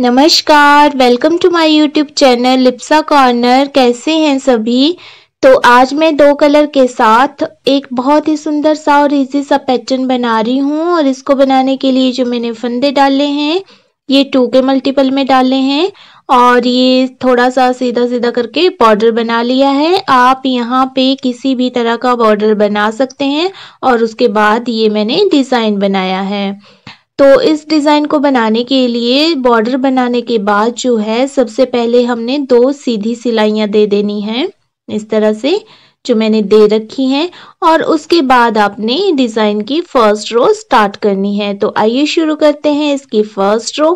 नमस्कार welcome to my YouTube channel Lipsa corner कैसे हैं सभी तो आज मैं दो कलर के साथ एक बहुत ही सुंदर सा और इजी सा पैटर्न बना रही हूँ और इसको बनाने के लिए जो मैंने फंदे डाले हैं ये टू के मल्टीपल में डाले हैं और ये थोड़ा सा सीधा सीधा करके बॉर्डर बना लिया है आप यहाँ पे किसी भी तरह का बॉर्डर बना सकते हैं और उसके बाद ये मैंने डिज़ाइन बनाया है तो इस डिज़ाइन को बनाने के लिए बॉर्डर बनाने के बाद जो है सबसे पहले हमने दो सीधी सिलाइयाँ दे देनी है इस तरह से जो मैंने दे रखी हैं और उसके बाद आपने डिज़ाइन की फर्स्ट रो स्टार्ट करनी है तो आइए शुरू करते हैं इसकी फर्स्ट रो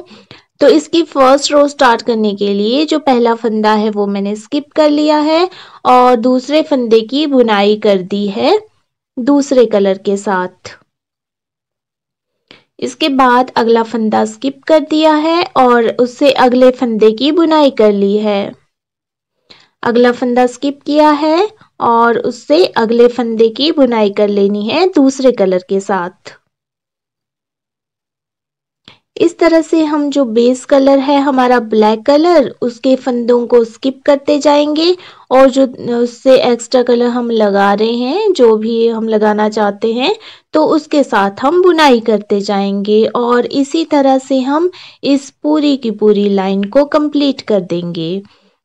तो इसकी फर्स्ट रो स्टार्ट करने के लिए जो पहला फंदा है वो मैंने स्किप कर लिया है और दूसरे फंदे की बुनाई कर दी है दूसरे कलर के साथ इसके बाद अगला फंदा स्किप कर दिया है और उससे अगले फंदे की बुनाई कर ली है अगला फंदा स्किप किया है और उससे अगले फंदे की बुनाई कर लेनी है दूसरे कलर के साथ इस तरह से हम जो बेस कलर है हमारा ब्लैक कलर उसके फंदों को स्किप करते जाएंगे और जो उससे एक्स्ट्रा कलर हम लगा रहे हैं जो भी हम लगाना चाहते हैं तो उसके साथ हम बुनाई करते जाएंगे और इसी तरह से हम इस पूरी की पूरी लाइन को कंप्लीट कर देंगे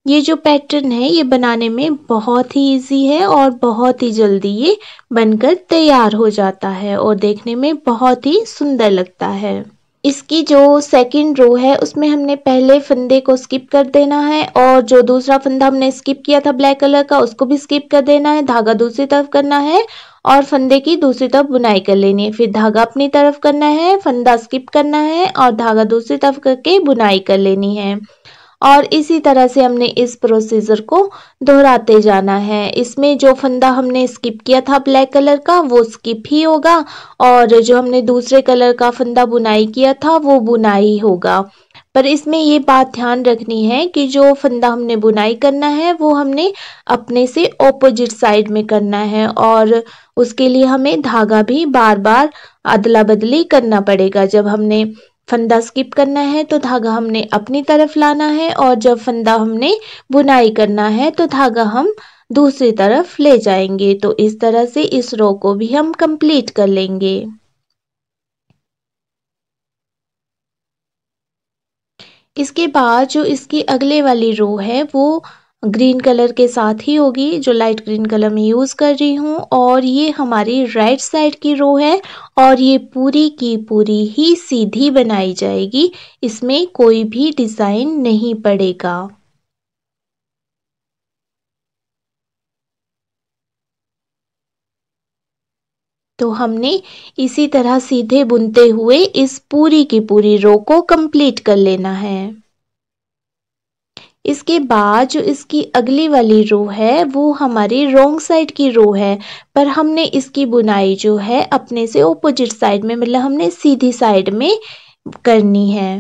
ये जो पैटर्न है ये बनाने में बहुत ही इजी है और बहुत ही जल्दी ये बनकर तैयार हो जाता है और देखने में बहुत ही सुंदर लगता है इसकी जो सेकंड रो है उसमें हमने पहले फंदे को स्किप कर देना है और जो दूसरा फंदा हमने स्किप किया था ब्लैक कलर का उसको भी स्किप कर देना है धागा दूसरी तरफ करना है और फंदे की दूसरी तरफ बुनाई कर लेनी है फिर धागा अपनी तरफ करना है फंदा स्किप करना है और धागा दूसरी तरफ करके बुनाई कर लेनी है और इसी तरह से हमने इस प्रोसीजर को दोहराते जाना है इसमें जो फंदा हमने स्किप किया था ब्लैक कलर का वो स्किप ही होगा और जो हमने दूसरे कलर का फंदा बुनाई किया था वो बुनाई होगा पर इसमें ये बात ध्यान रखनी है कि जो फंदा हमने बुनाई करना है वो हमने अपने से ऑपोजिट साइड में करना है और उसके लिए हमें धागा भी बार बार अदला बदली करना पड़ेगा जब हमने फंदा स्किप करना है तो धागा हमने अपनी तरफ लाना है और जब फंदा हमने बुनाई करना है तो धागा हम दूसरी तरफ ले जाएंगे तो इस तरह से इस रो को भी हम कंप्लीट कर लेंगे इसके बाद जो इसकी अगले वाली रो है वो ग्रीन कलर के साथ ही होगी जो लाइट ग्रीन कलर में यूज़ कर रही हूँ और ये हमारी राइट साइड की रो है और ये पूरी की पूरी ही सीधी बनाई जाएगी इसमें कोई भी डिज़ाइन नहीं पड़ेगा तो हमने इसी तरह सीधे बुनते हुए इस पूरी की पूरी रो को कंप्लीट कर लेना है इसके बाद जो इसकी अगली वाली रो है वो हमारी रोंग साइड की रो है पर हमने इसकी बुनाई जो है अपने से ओपोजिट साइड में मतलब हमने सीधी साइड में करनी है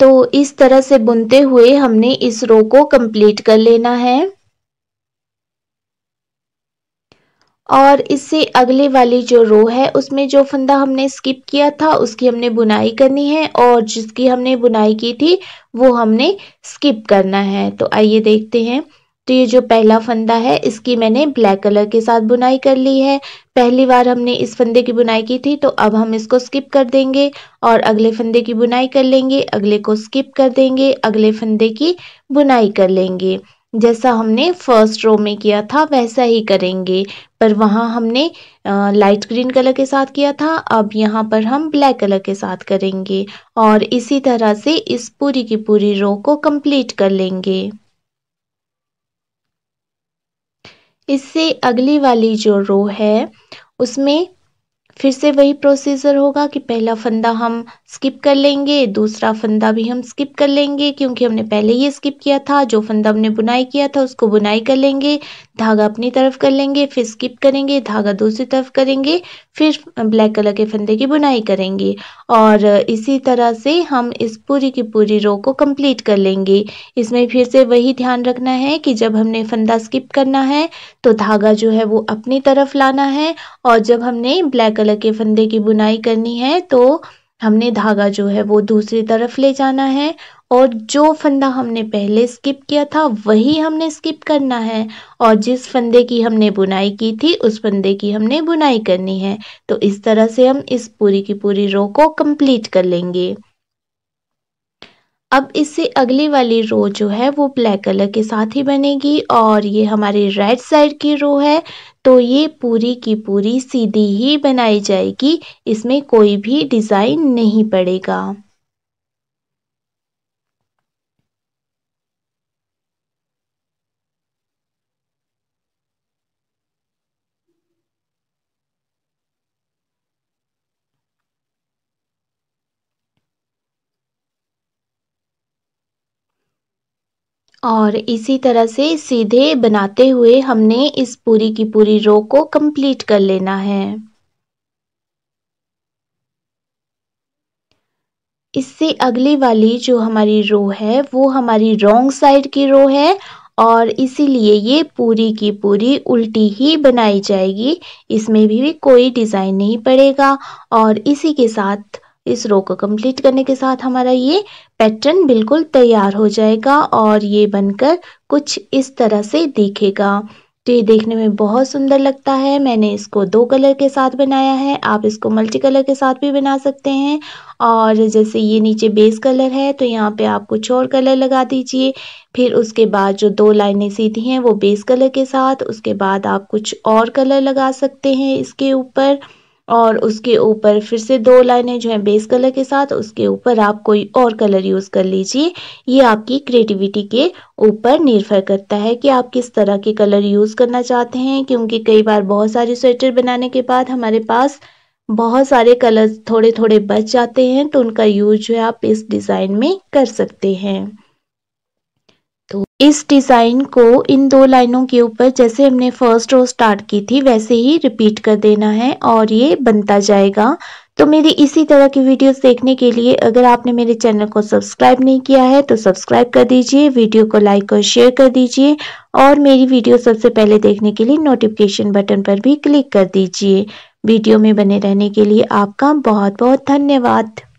तो इस तरह से बुनते हुए हमने इस रो को कंप्लीट कर लेना है और इससे अगले वाली जो रो है उसमें जो फंदा हमने स्किप किया था उसकी हमने बुनाई करनी है और जिसकी हमने बुनाई की थी वो हमने स्किप करना है तो आइए देखते हैं तो ये जो पहला फंदा है इसकी मैंने ब्लैक कलर के साथ बुनाई कर ली है पहली बार हमने इस फंदे की बुनाई की थी तो अब हम इसको स्किप कर देंगे और अगले फंदे की बुनाई कर लेंगे अगले को स्किप कर देंगे अगले फंदे की बुनाई कर लेंगे जैसा हमने फर्स्ट रो में किया था वैसा ही करेंगे पर वहाँ हमने लाइट ग्रीन कलर के साथ किया था अब यहाँ पर हम ब्लैक कलर के साथ करेंगे और इसी तरह से इस पूरी की पूरी रो को कंप्लीट कर लेंगे इससे अगली वाली जो रो है उसमें फिर से वही प्रोसीजर होगा कि पहला फंदा हम स्किप कर लेंगे दूसरा फंदा भी हम स्किप कर लेंगे क्योंकि हमने पहले ही स्किप किया था जो फंदा हमने बुनाई किया था उसको बुनाई कर लेंगे धागा अपनी तरफ कर लेंगे फिर स्किप करेंगे धागा दूसरी तरफ करेंगे फिर ब्लैक कलर के फंदे की बुनाई करेंगे और इसी तरह से हम इस पूरी की पूरी रो को कंप्लीट कर लेंगे इसमें फिर से वही ध्यान रखना है कि जब हमने फंदा स्किप करना है तो धागा जो है वो अपनी तरफ लाना है और जब हमने ब्लैक कलर के फंदे की बुनाई करनी है तो हमने धागा जो है वो दूसरी तरफ ले जाना है और जो फंदा हमने पहले स्किप किया था वही हमने स्किप करना है और जिस फंदे की हमने बुनाई की थी उस फंदे की हमने बुनाई करनी है तो इस तरह से हम इस पूरी की पूरी रो को कंप्लीट कर लेंगे अब इससे अगली वाली रो जो है वो ब्लैक कलर के साथ ही बनेगी और ये हमारी राइट साइड की रो है तो ये पूरी की पूरी सीधी ही बनाई जाएगी इसमें कोई भी डिज़ाइन नहीं पड़ेगा और इसी तरह से सीधे बनाते हुए हमने इस पूरी की पूरी रो को कंप्लीट कर लेना है इससे अगली वाली जो हमारी रो है वो हमारी रोंग साइड की रो है और इसीलिए ये पूरी की पूरी उल्टी ही बनाई जाएगी इसमें भी कोई डिज़ाइन नहीं पड़ेगा और इसी के साथ इस रो को कंप्लीट करने के साथ हमारा ये पैटर्न बिल्कुल तैयार हो जाएगा और ये बनकर कुछ इस तरह से दिखेगा तो ये देखने में बहुत सुंदर लगता है मैंने इसको दो कलर के साथ बनाया है आप इसको मल्टी कलर के साथ भी बना सकते हैं और जैसे ये नीचे बेस कलर है तो यहाँ पे आप कुछ और कलर लगा दीजिए फिर उसके बाद जो दो लाइनें सीधी हैं वो बेस कलर के साथ उसके बाद आप कुछ और कलर लगा सकते हैं इसके ऊपर और उसके ऊपर फिर से दो लाइनें जो है बेस कलर के साथ उसके ऊपर आप कोई और कलर यूज कर लीजिए ये आपकी क्रिएटिविटी के ऊपर निर्भर करता है कि आप किस तरह के कलर यूज करना चाहते हैं क्योंकि कई बार बहुत सारे स्वेटर बनाने के बाद हमारे पास बहुत सारे कलर्स थोड़े थोड़े बच जाते हैं तो उनका यूज जो है आप इस डिज़ाइन में कर सकते हैं तो इस डिज़ाइन को इन दो लाइनों के ऊपर जैसे हमने फर्स्ट रो स्टार्ट की थी वैसे ही रिपीट कर देना है और ये बनता जाएगा तो मेरी इसी तरह की वीडियोस देखने के लिए अगर आपने मेरे चैनल को सब्सक्राइब नहीं किया है तो सब्सक्राइब कर दीजिए वीडियो को लाइक और शेयर कर दीजिए और मेरी वीडियो सबसे पहले देखने के लिए नोटिफिकेशन बटन पर भी क्लिक कर दीजिए वीडियो में बने रहने के लिए आपका बहुत बहुत धन्यवाद